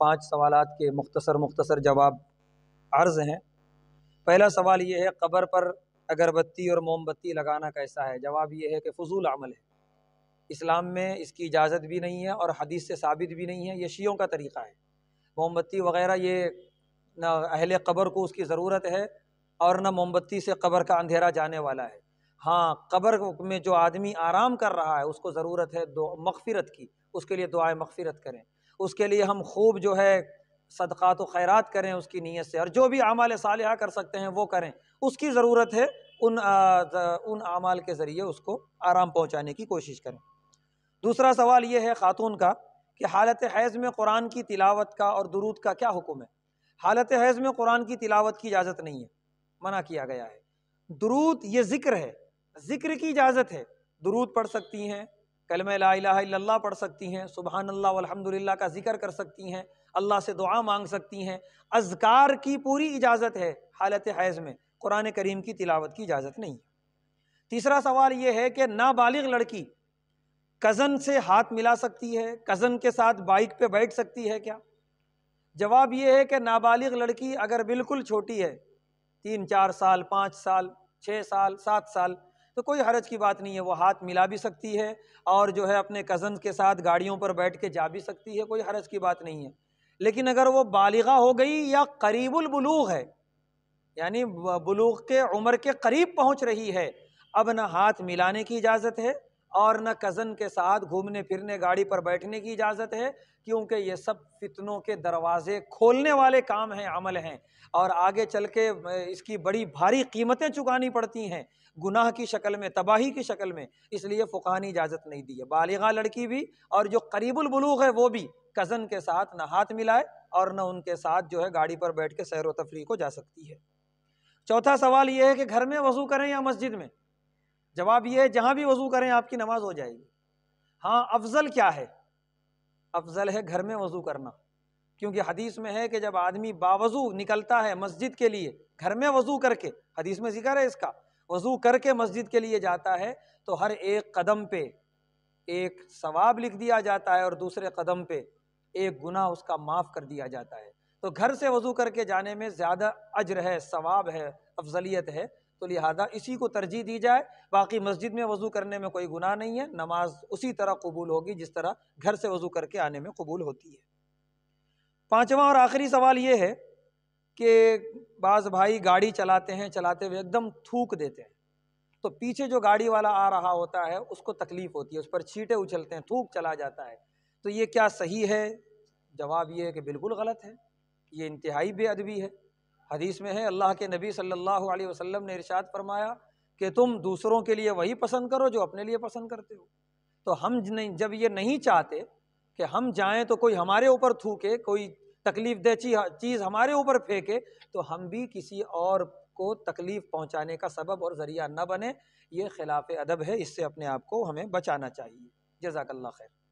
पाँच सवाल के मुख्तसर मुख्तसर जवाब अर्ज़ हैं पहला सवाल ये है कब्र पर अगरबत्ती और मोमबत्ती लगाना कैसा है जवाब ये है कि फजूल अमल है इस्लाम में इसकी इजाज़त भी नहीं है और हदीस से साबित भी नहीं है ये शीयों का तरीक़ा है मोमबत्ती वगैरह ये ना अहल कब्र को उसकी ज़रूरत है और ना मोमबत्ती से कब्र का अंधेरा जाने वाला है हाँ कब्र में जो आदमी आराम कर रहा है उसको ज़रूरत है दो मगफ़रत की उसके लिए दुआ मगफ़रत करें उसके लिए हम खूब जो है सदक़ात खैरात करें उसकी नीयत से और जो भी अमाल साल कर सकते हैं वो करें उसकी ज़रूरत है उन आ, उन अमाल के ज़रिए उसको आराम पहुँचाने की कोशिश करें दूसरा सवाल ये है ख़ातून का कि हालत हैज़ में कुरान की तिलावत का और दरूद का क्या हुक्म है हालत हैज़ में कुरान की तिलावत की इजाज़त नहीं है मना किया गया है दरूद ये ज़िक्र है ज़िक्र की इजाज़त है दरूद पढ़ सकती हैं कलम ला पढ़ सकती हैं सुबहान अल्लाह का जिक्र कर सकती हैं अल्लाह से दुआ मांग सकती हैं अजकार की पूरी इजाज़त है हालत हैज़ में कुरान करीम की तिलावत की इजाज़त नहीं तीसरा सवाल यह है कि नाबालिग लड़की कज़न से हाथ मिला सकती है कज़न के साथ बाइक पे बैठ सकती है क्या जवाब यह है कि नाबालिग लड़की अगर बिल्कुल छोटी है तीन चार साल पाँच साल छः साल सात साल तो कोई हरज की बात नहीं है वो हाथ मिला भी सकती है और जो है अपने कज़न के साथ गाड़ियों पर बैठ के जा भी सकती है कोई हरज की बात नहीं है लेकिन अगर वो बालिगा हो गई या करीबुलबलूग है यानी बलूग के उम्र के करीब पहुँच रही है अब ना हाथ मिलाने की इजाज़त है और न कज़न के साथ घूमने फिरने गाड़ी पर बैठने की इजाज़त है क्योंकि ये सब फितनों के दरवाज़े खोलने वाले काम हैं अमल हैं और आगे चल के इसकी बड़ी भारी कीमतें चुकानी पड़ती हैं गुनाह की शक्ल में तबाही की शक्ल में इसलिए फ़ुकानी इजाज़त नहीं दी है बालिगा लड़की भी और जो करीबुलबलूग है वो भी कज़न के साथ ना हाथ मिलाए और न उनके साथ जो है गाड़ी पर बैठ के सैर व तफरी को जा सकती है चौथा सवाल ये है कि घर में वजू करें या मस्जिद में जवाब ये है जहाँ भी वज़ू करें आपकी नमाज हो जाएगी हाँ अफजल क्या है अफजल है घर में वज़ू करना क्योंकि हदीस में है कि जब आदमी बावज़ू निकलता है मस्जिद के लिए घर में वज़ू करके हदीस में जिक्र है इसका वज़ू करके मस्जिद के लिए जाता है तो हर एक कदम पे एक सवाब लिख दिया जाता है और दूसरे कदम पे एक गुना उसका माफ़ कर दिया जाता है तो घर से वज़ू करके जाने में ज़्यादा अज्र है सवाब है अफजलियत है तो लिहाजा इसी को तरजीह दी जाए बाकी मस्जिद में वज़ू करने में कोई गुनाह नहीं है नमाज उसी तरह कबूल होगी जिस तरह घर से वज़ू करके आने में कबूल होती है पाँचवा और आखिरी सवाल ये है कि बाज़ भाई गाड़ी चलाते हैं चलाते हुए एकदम थूक देते हैं तो पीछे जो गाड़ी वाला आ रहा होता है उसको तकलीफ़ होती है उस पर छीटे उछलते हैं थूक चला जाता है तो ये क्या सही है जवाब ये है कि बिल्कुल गलत है ये इंतहाई बेअदबी है हदीस में है अल्लाह के नबी सल्लल्लाहु अलैहि वसल्लम ने इरशाद फरमाया कि तुम दूसरों के लिए वही पसंद करो जो अपने लिए पसंद करते हो तो हम नहीं जब ये नहीं चाहते कि हम जाएं तो कोई हमारे ऊपर थूके कोई तकलीफ दे चीज़ हमारे ऊपर फेंके तो हम भी किसी और को तकलीफ़ पहुँचाने का सबब और ज़रिया न बने ये खिलाफ अदब है इससे अपने आप को हमें बचाना चाहिए जजाकल्ला खैर